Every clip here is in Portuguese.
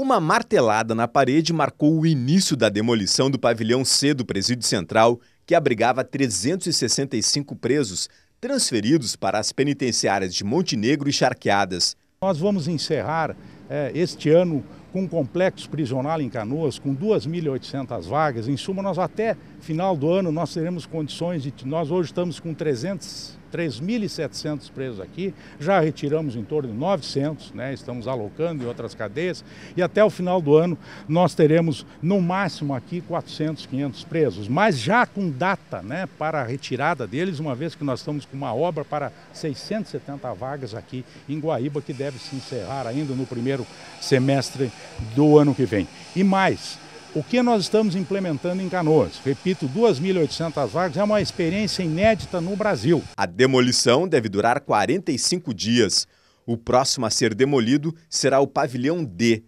Uma martelada na parede marcou o início da demolição do pavilhão C do Presídio Central, que abrigava 365 presos transferidos para as penitenciárias de Montenegro e Charqueadas. Nós vamos encerrar é, este ano com um complexo prisional em Canoas, com 2.800 vagas. Em suma, nós até final do ano nós teremos condições de... Nós hoje estamos com 300, 3.700 presos aqui, já retiramos em torno de 900, né? estamos alocando em outras cadeias, e até o final do ano nós teremos no máximo aqui 400, 500 presos, mas já com data né, para a retirada deles, uma vez que nós estamos com uma obra para 670 vagas aqui em Guaíba, que deve se encerrar ainda no primeiro semestre do ano que vem. E mais, o que nós estamos implementando em Canoas? Repito, 2.800 vagas é uma experiência inédita no Brasil. A demolição deve durar 45 dias. O próximo a ser demolido será o pavilhão D.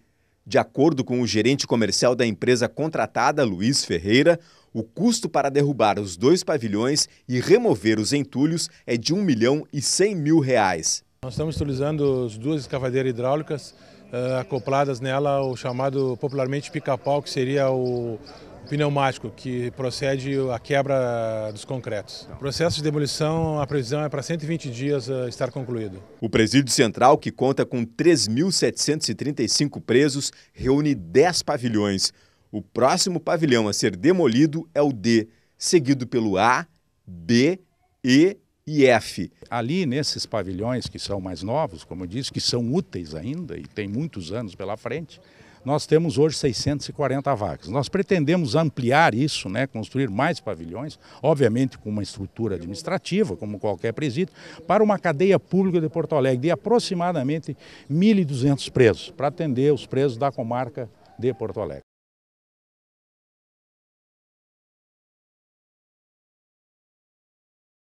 De acordo com o gerente comercial da empresa contratada, Luiz Ferreira, o custo para derrubar os dois pavilhões e remover os entulhos é de 1 milhão e 100 mil reais. Nós estamos utilizando as duas escavadeiras hidráulicas eh, acopladas nela o chamado popularmente pica-pau, que seria o pneumático, que procede a quebra dos concretos. O processo de demolição, a previsão é para 120 dias eh, estar concluído. O presídio central, que conta com 3.735 presos, reúne 10 pavilhões. O próximo pavilhão a ser demolido é o D, seguido pelo A, B, E e F. Ali nesses pavilhões que são mais novos, como eu disse, que são úteis ainda e tem muitos anos pela frente, nós temos hoje 640 vagas. Nós pretendemos ampliar isso, né, construir mais pavilhões, obviamente com uma estrutura administrativa, como qualquer presídio, para uma cadeia pública de Porto Alegre de aproximadamente 1.200 presos, para atender os presos da comarca de Porto Alegre.